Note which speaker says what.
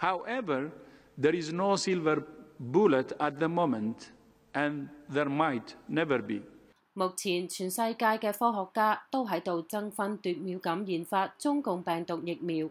Speaker 1: However, there is no silver bullet at the moment, and there might never be.
Speaker 2: 目前全世界嘅科學家都喺度爭分奪秒咁研發中共病毒疫苗。